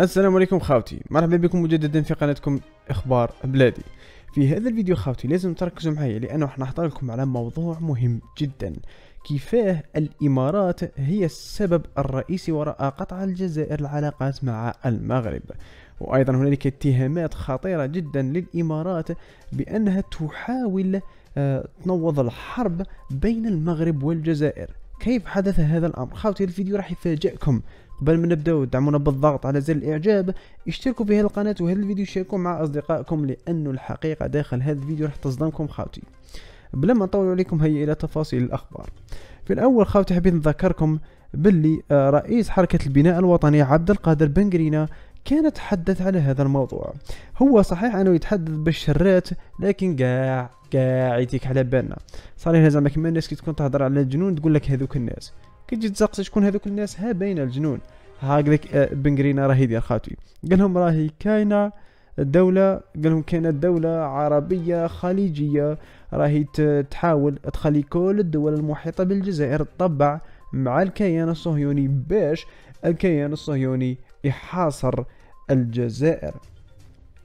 السلام عليكم خاوتي مرحبا بكم مجددا في قناتكم اخبار بلادي في هذا الفيديو خاوتي لازم تركزوا معايا لانه راح نحضر لكم على موضوع مهم جدا كيفاه الامارات هي السبب الرئيسي وراء قطع الجزائر العلاقات مع المغرب وايضا هنالك اتهامات خطيره جدا للامارات بانها تحاول آه، تنوض الحرب بين المغرب والجزائر كيف حدث هذا الأمر خاوتي الفيديو راح يفاجئكم قبل ما نبداو دعمونا بالضغط على زر الاعجاب اشتركوا في هذه القناه وهذا الفيديو شاركوه مع اصدقائكم لانه الحقيقه داخل هذا الفيديو راح تصدمكم خاوتي بلا ما نطول عليكم هيا الى تفاصيل الاخبار في الاول خاوتي حبيت نذكركم باللي آه، رئيس حركه البناء الوطني عبد القادر بنغرينا كان تحدث على هذا الموضوع هو صحيح انه يتحدث بالشرات لكن قاع قاع يتيك على بالنا صار زعما كيما الناس كي تكون تهضر على الجنون تقول لك هذوك الناس كي تجي تسقسي شكون هذوك الناس ها باينه الجنون هكذاك آه، بنغرينا راهي ديال يدير قال لهم راهي كاينه الدولة لهم كاينة دولة عربية خليجية راهي تحاول تخلي كل الدول المحيطة بالجزائر تطبع مع الكيان الصهيوني باش الكيان الصهيوني يحاصر الجزائر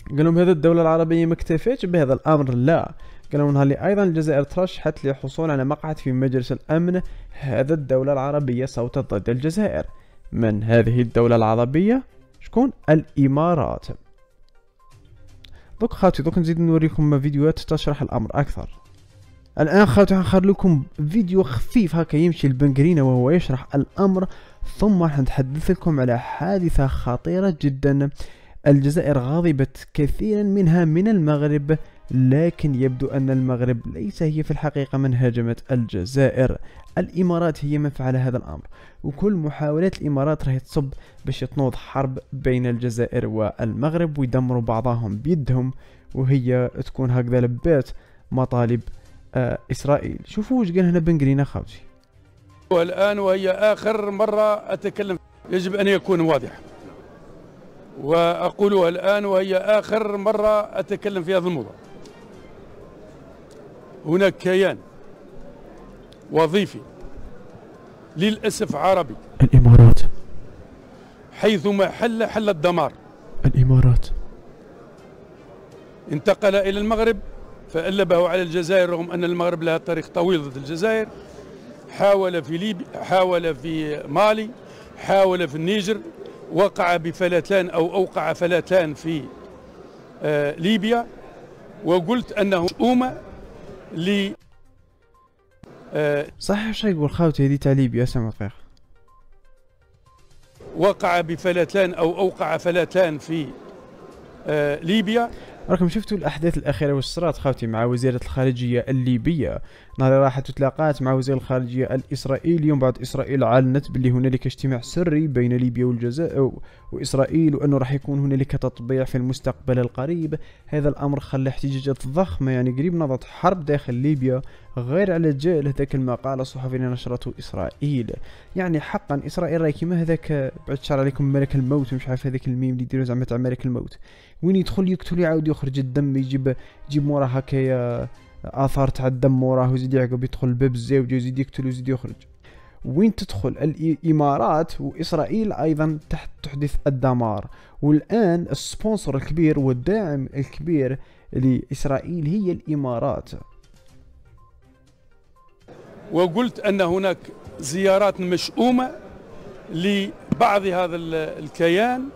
قال لهم هذا الدولة العربية ما اكتفتش بهذا الأمر لا قال لهم أيضا الجزائر ترشحت للحصول على مقعد في مجلس الأمن هذا الدولة العربية صوتت ضد الجزائر من هذه الدولة العربية شكون الإمارات دوك خاوتي دوك نزيد نوريكم فيديوهات تشرح الأمر أكثر الآن خاوتي غنخرج لكم فيديو خفيف هكا يمشي البنغرينا وهو يشرح الأمر ثم راح نتحدث لكم على حادثة خطيرة جدا الجزائر غاضبت كثيرا منها من المغرب لكن يبدو أن المغرب ليس هي في الحقيقة من هاجمت الجزائر الإمارات هي من فعل هذا الأمر وكل محاولات الإمارات راهي تصب باش تنوض حرب بين الجزائر والمغرب ويدمروا بعضهم بيدهم وهي تكون هكذا لبات مطالب آه إسرائيل شوفوا واش قال هنا بنقرينا خاوتي والآن وهي آخر مرة أتكلم يجب أن يكون واضح وأقولها الآن وهي آخر مرة أتكلم في هذا الموضوع هناك كيان وظيفي للأسف عربي الإمارات حيثما حل حل الدمار الإمارات انتقل إلى المغرب فألبه على الجزائر رغم أن المغرب لها تاريخ طويل ضد الجزائر حاول في ليبيا حاول في مالي حاول في النيجر وقع بفلتان أو أوقع فلتان في آه ليبيا وقلت أنه أمة ل آه صح شي يقول خاوتي هذه تاع ليبيا اسمع فيها وقع بفلتان أو أوقع فلتان في آه ليبيا راكم شفتوا الاحداث الاخيره واش صرات خاوتي مع وزاره الخارجيه الليبيه نهار راحت تلاقات مع وزير الخارجيه الاسرائيلي يوم بعد اسرائيل اعلنت باللي هنالك اجتماع سري بين ليبيا والجزائر واسرائيل وانه راح يكون هنالك تطبيع في المستقبل القريب هذا الامر خلى احتجاجات ضخمه يعني قريب نضت حرب داخل ليبيا غير على جال هذاك المقال الصحفي اللي نشرته اسرائيل يعني حقا اسرائيل راهي كيما هذاك بعد شر عليكم ملك الموت مش عارف هذاك الميم اللي يديروا زعما تاع ملك الموت وين يدخل يقتل يعاود يخرج الدم يجيب يجيب موراه هكايا اثار تاع الدم وراه ويزيد يعقب يدخل الباب الزاوج ويزيد يقتل ويزيد يخرج وين تدخل الامارات واسرائيل ايضا تحت تحدث الدمار والان السبونسر الكبير والداعم الكبير لاسرائيل هي الامارات وقلت أن هناك زيارات مشؤومة لبعض هذا الكيان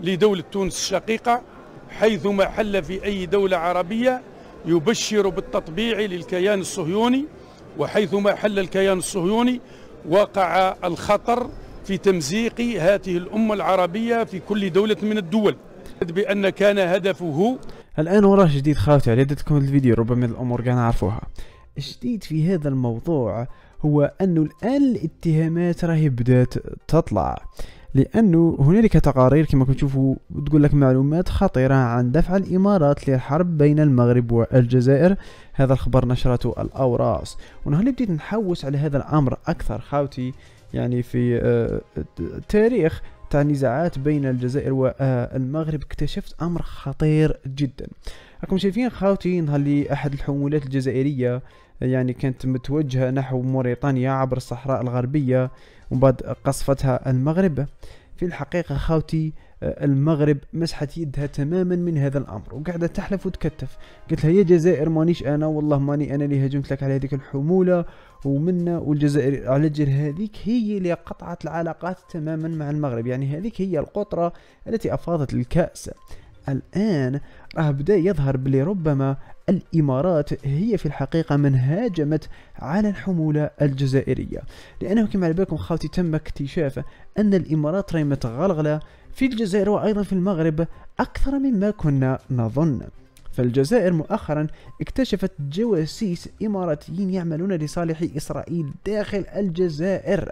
لدولة تونس الشقيقة حيثما حل في أي دولة عربية يبشر بالتطبيع للكيان الصهيوني وحيثما حل الكيان الصهيوني وقع الخطر في تمزيق هذه الأمة العربية في كل دولة من الدول بأن كان هدفه الآن وراه جديد خاوتي على تكون الفيديو ربما الأمور كان عرفوها الجديد في هذا الموضوع هو أنه الآن الاتهامات راهي بدات تطلع لأنه هنالك تقارير كما تشوفوا تقول لك معلومات خطيرة عن دفع الإمارات للحرب بين المغرب والجزائر هذا الخبر نشرته الأوراس ونهار اللي بديت نحوس على هذا الأمر أكثر خاوتي يعني في آه، التاريخ نزاعات النزاعات بين الجزائر والمغرب آه، اكتشفت امر خطير جدا راكم شايفين خاوتي نهار اللي احد الحمولات الجزائريه يعني كانت متوجهه نحو موريتانيا عبر الصحراء الغربيه وبعد بعد قصفتها المغرب في الحقيقه خاوتي آه، المغرب مسحت يدها تماما من هذا الامر وقاعده تحلف وتكتف قلت لها يا جزائر مانيش انا والله ماني انا اللي هجمت لك على هذيك الحموله ومنا والجزائر على الجر هذيك هي اللي قطعت العلاقات تماما مع المغرب يعني هذيك هي القطره التي افاضت الكاس الان راه بدا يظهر بلي ربما الامارات هي في الحقيقه من هاجمت على الحموله الجزائريه لانه كما على بالكم خاوتي تم اكتشاف ان الامارات راهي متغلغله في الجزائر وأيضا في المغرب أكثر مما كنا نظن فالجزائر مؤخرا اكتشفت جواسيس إماراتيين يعملون لصالح إسرائيل داخل الجزائر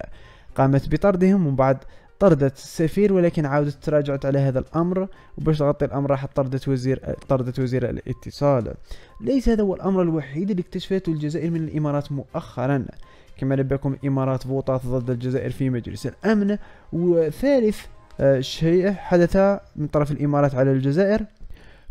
قامت بطردهم ومن بعد طردت السفير ولكن عاودت تراجعت على هذا الامر وباش تغطي الامر راح طردت وزير طردت وزير الاتصال ليس هذا هو الامر الوحيد اللي اكتشفته الجزائر من الامارات مؤخرا كما نباكم الامارات فوطات ضد الجزائر في مجلس الامن وثالث آه، شيء حدث من طرف الإمارات على الجزائر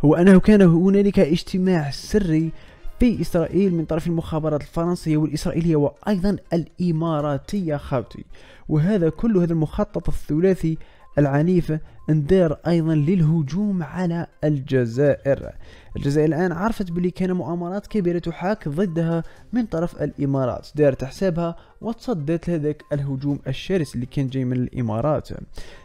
هو أنه كان هنالك اجتماع سري في إسرائيل من طرف المخابرات الفرنسية والإسرائيلية وأيضا الإماراتية خاوتي وهذا كل هذا المخطط الثلاثي العنيف اندار أيضا للهجوم على الجزائر الجزائر الآن عرفت بلي كان مؤامرات كبيرة تحاك ضدها من طرف الإمارات دارت حسابها وتصدت لهذاك الهجوم الشرس اللي كان جاي من الإمارات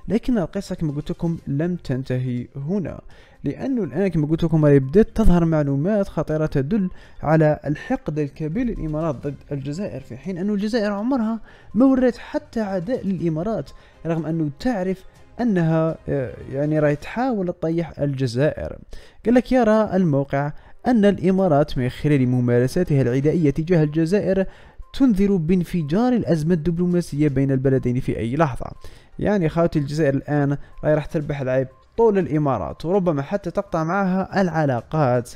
لكن القصة كما قلت لكم لم تنتهي هنا لأنه الآن كما قلت لكم بدأت تظهر معلومات خطيرة تدل على الحقد الكبير للإمارات ضد الجزائر في حين أن الجزائر عمرها ما ورات حتى عداء للإمارات رغم أنه تعرف أنها آه، يعني راهي تحاول تطيح الجزائر قال لك يرى الموقع أن الإمارات من خلال ممارساتها العدائية تجاه الجزائر تنذر بانفجار الأزمة الدبلوماسية بين البلدين في أي لحظة يعني خاوتي الجزائر الآن راهي راح تربح العيب طول الإمارات وربما حتى تقطع معها العلاقات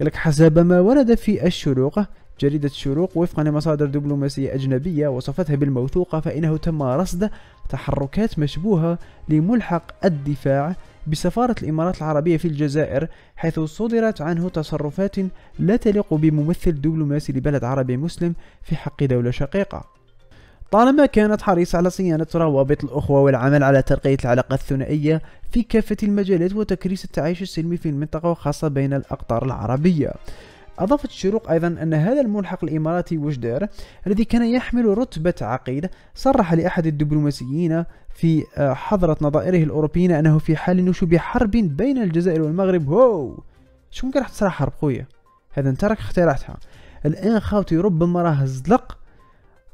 لك حسب ما ورد في الشروق جريدة الشروق وفقا لمصادر دبلوماسية أجنبية وصفتها بالموثوقة فإنه تم رصد تحركات مشبوهة لملحق الدفاع بسفارة الإمارات العربية في الجزائر حيث صدرت عنه تصرفات لا تليق بممثل دبلوماسي لبلد عربي مسلم في حق دولة شقيقة طالما كانت حريصة على صيانة روابط الأخوة والعمل على ترقية العلاقة الثنائية في كافة المجالات وتكريس التعايش السلمي في المنطقة وخاصة بين الأقطار العربية أضافت الشروق أيضا أن هذا الملحق الإماراتي وجدار الذي كان يحمل رتبة عقيد صرح لأحد الدبلوماسيين في آه، حضرة نظائره الأوروبيين أنه في حال نشوب حرب بين الجزائر والمغرب شو شكون راح تصرح حرب خويا هذا انت راك اخترعتها الان خاوتي ربما راه زلق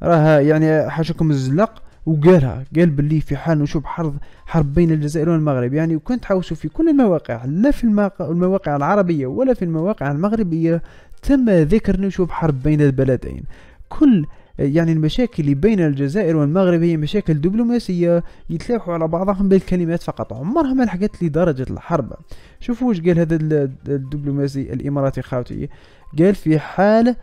راه يعني حاشكم الزلق وقالها قال باللي في حال نشوف حرب حرب بين الجزائر والمغرب يعني وكنت حوسوا في كل المواقع لا في المواقع العربية ولا في المواقع المغربية تم ذكر نشوف حرب بين البلدين كل يعني المشاكل اللي بين الجزائر والمغرب هي مشاكل دبلوماسية يتلاحوا على بعضهم بالكلمات فقط عمرها ما لحقت لدرجة الحرب شوفوا واش قال هذا الدبلوماسي الإماراتي خاوتي قال في حال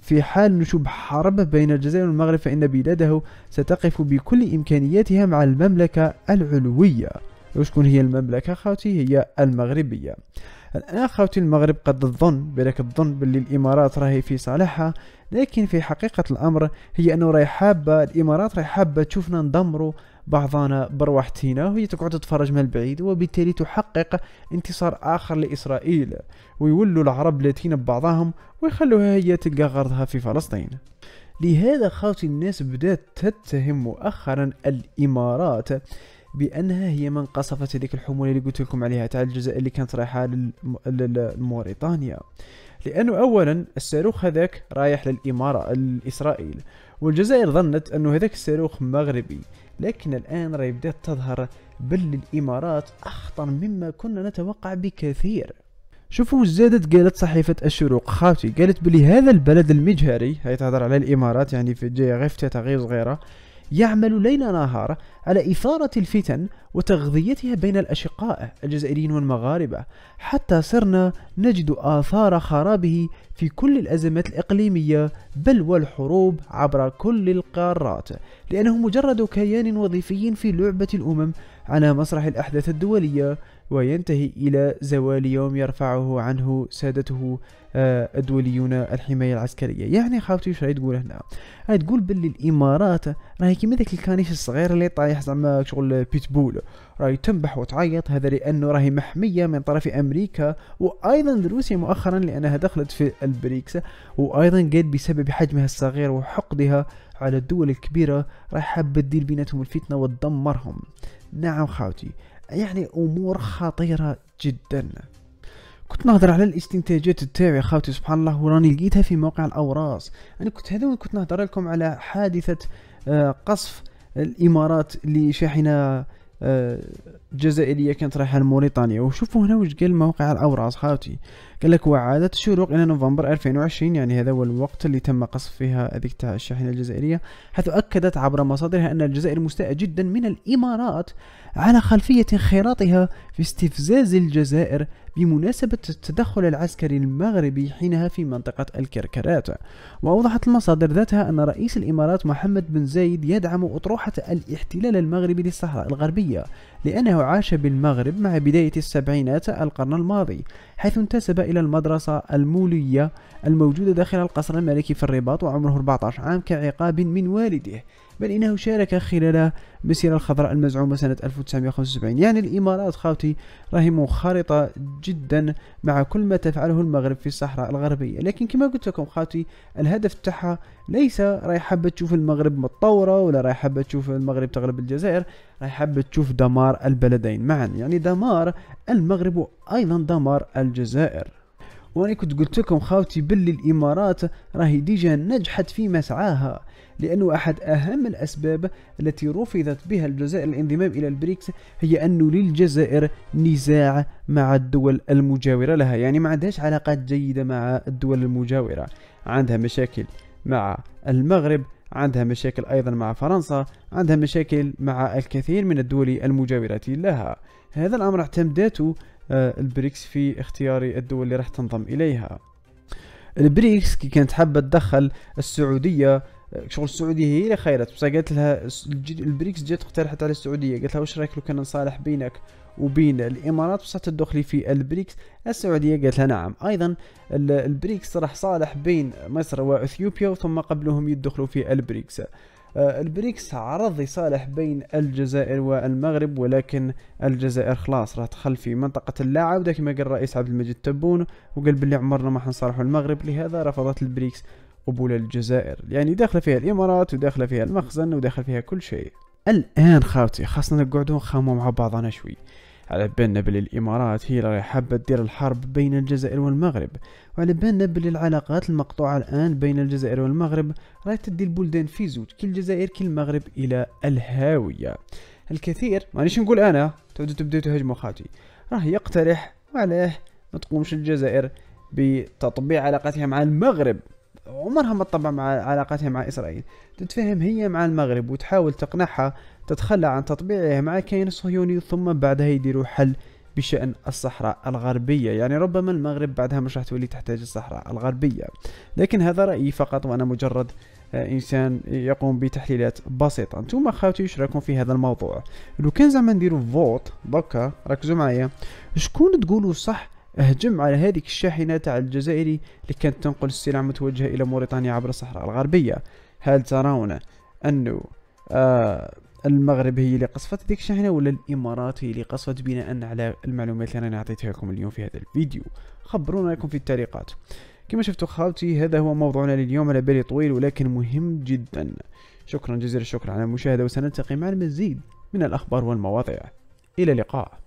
في حال نشوب حرب بين الجزائر والمغرب فإن بلاده ستقف بكل إمكانياتها مع المملكة العلوية وشكون هي المملكة خاوتي هي المغربية الآن خاوتي المغرب قد تظن بلك تظن باللي الإمارات راهي في صالحها لكن في حقيقة الأمر هي أنه راهي حابة الإمارات راهي حابة تشوفنا ندمروا بعضنا بروحتينا وهي تقعد تتفرج من البعيد وبالتالي تحقق انتصار آخر لإسرائيل ويولوا العرب لاتين ببعضهم ويخلوها هي تلقى غرضها في فلسطين لهذا خاوتي الناس بدأت تتهم مؤخرا الإمارات بانها هي من قصفت هذيك الحموله اللي قلت لكم عليها تاع الجزائر اللي كانت رايحه لموريتانيا لانه اولا الصاروخ هذاك رايح للاماره لاسرائيل والجزائر ظنت انه هذاك الصاروخ مغربي لكن الآن راهي بدأت تظهر بل الإمارات أخطر مما كنا نتوقع بكثير شوفوا زادت قالت صحيفة الشروق خاوتي قالت بلي هذا البلد المجهري هي تهضر على الإمارات يعني في جاية غير فتاة غير صغيرة يعمل ليل نهار على إثارة الفتن وتغذيتها بين الأشقاء الجزائريين والمغاربة حتى صرنا نجد آثار خرابه في كل الأزمات الإقليمية بل والحروب عبر كل القارات لأنه مجرد كيان وظيفي في لعبة الأمم على مسرح الأحداث الدولية وينتهي إلى زوال يوم يرفعه عنه سادته آه، الدوليون الحماية العسكرية يعني خاوتي واش راهي تقول هنا راهي تقول باللي الإمارات راهي كيما ذاك الكانيش الصغير اللي طايح رايح زعما شغل بيتبول راهي تنبح وتعيط هذا لانه راهي محميه من طرف امريكا وايضا روسيا مؤخرا لانها دخلت في البريكس وايضا قال بسبب حجمها الصغير وحقدها على الدول الكبيره راح حابه تدير بيناتهم الفتنه وتدمرهم نعم خاوتي يعني امور خطيره جدا كنت نهضر على الاستنتاجات تاعي خاوتي سبحان الله وراني لقيتها في موقع الاوراس انا يعني كنت هذا كنت نهضر لكم على حادثه آه، قصف الامارات اللي شاحنه آه، جزائريه كانت رايحه لموريتانيا وشوفوا هنا واش قال موقع الاوراس خاوتي قال لك وعادت الشروق الى نوفمبر 2020 يعني هذا هو الوقت اللي تم قصف فيها هذيك تاع الشاحنه الجزائريه حيث اكدت عبر مصادرها ان الجزائر مستاءه جدا من الامارات على خلفيه انخراطها في استفزاز الجزائر بمناسبة التدخل العسكري المغربي حينها في منطقة الكركرات وأوضحت المصادر ذاتها أن رئيس الإمارات محمد بن زايد يدعم أطروحة الاحتلال المغربي للصحراء الغربية لأنه عاش بالمغرب مع بداية السبعينات القرن الماضي حيث انتسب إلى المدرسة المولية الموجودة داخل القصر الملكي في الرباط وعمره 14 عام كعقاب من والده بل إنه شارك خلال مسيرة الخضراء المزعومة سنة 1975 يعني الإمارات خاوتي راهي منخرطة جدا مع كل ما تفعله المغرب في الصحراء الغربية لكن كما قلت لكم خاوتي الهدف تاعها ليس راهي حابة تشوف المغرب متطورة ولا راهي حابة تشوف المغرب تغلب الجزائر راهي حابة تشوف دمار البلدين معا يعني دمار المغرب وأيضا دمار الجزائر وانا كنت قلت لكم خاوتي باللي الامارات راهي ديجا نجحت في مسعاها لأنه أحد أهم الأسباب التي رفضت بها الجزائر الانضمام إلى البريكس هي أنه للجزائر نزاع مع الدول المجاورة لها يعني ما عندهاش علاقات جيدة مع الدول المجاورة عندها مشاكل مع المغرب عندها مشاكل أيضا مع فرنسا عندها مشاكل مع الكثير من الدول المجاورة لها هذا الأمر اعتمدته آه، البريكس في اختيار الدول اللي راح تنضم إليها البريكس كي كانت حابة تدخل السعودية شغل السعوديه هي اللي خيرت بصح قالت لها البريكس جات اقترحت على السعوديه قالت لها واش رايك لو كان نصالح بينك وبين الامارات بصح تدخلي في البريكس السعوديه قالت لها نعم ايضا البريكس راح صالح بين مصر واثيوبيا ثم قبلهم يدخلوا في البريكس آه، البريكس عرض يصالح بين الجزائر والمغرب ولكن الجزائر خلاص راه تخل في منطقة اللاعب كما قال الرئيس عبد المجيد تبون وقال بلي عمرنا ما حنصالحوا المغرب لهذا رفضت البريكس قبول الجزائر يعني داخله فيها الامارات وداخله فيها المخزن وداخل فيها كل شيء الان خاوتي خاصنا نقعدوا نخمموا مع بعضنا شوي على بالنا بلي الامارات هي اللي حابه تدير الحرب بين الجزائر والمغرب وعلى بالنا بلي العلاقات المقطوعه الان بين الجزائر والمغرب راهي تدي البلدان في زوج كي الجزائر كي المغرب الى الهاويه الكثير مانيش نقول انا تبدو تبداو تهاجموا خاوتي راه يقترح وعلاه ما تقومش الجزائر بتطبيع علاقتها مع المغرب عمرها ما تطبع مع علاقتها مع إسرائيل تتفاهم هي مع المغرب وتحاول تقنعها تتخلى عن تطبيعها مع كيان الصهيوني ثم بعدها يديروا حل بشأن الصحراء الغربية يعني ربما المغرب بعدها مش راح تولي تحتاج الصحراء الغربية لكن هذا رأيي فقط وأنا مجرد آه، انسان يقوم بتحليلات بسيطه انتم خاوتي شراكم في هذا الموضوع لو كان زعما نديروا فوت دوكا ركزوا معايا شكون تقولوا صح اهجم على هذيك الشاحنة تاع الجزائري اللي كانت تنقل السلع متوجهة إلى موريتانيا عبر الصحراء الغربية هل ترون أنه آه المغرب هي اللي قصفت ذيك الشاحنة ولا الإمارات هي اللي قصفت بناء على المعلومات اللي أنا أعطيتها لكم اليوم في هذا الفيديو خبرونا لكم في التعليقات كما شفتوا خاوتي هذا هو موضوعنا لليوم على بالي طويل ولكن مهم جدا شكرا جزيلا الشكر على المشاهدة وسنلتقي مع المزيد من الأخبار والمواضيع إلى اللقاء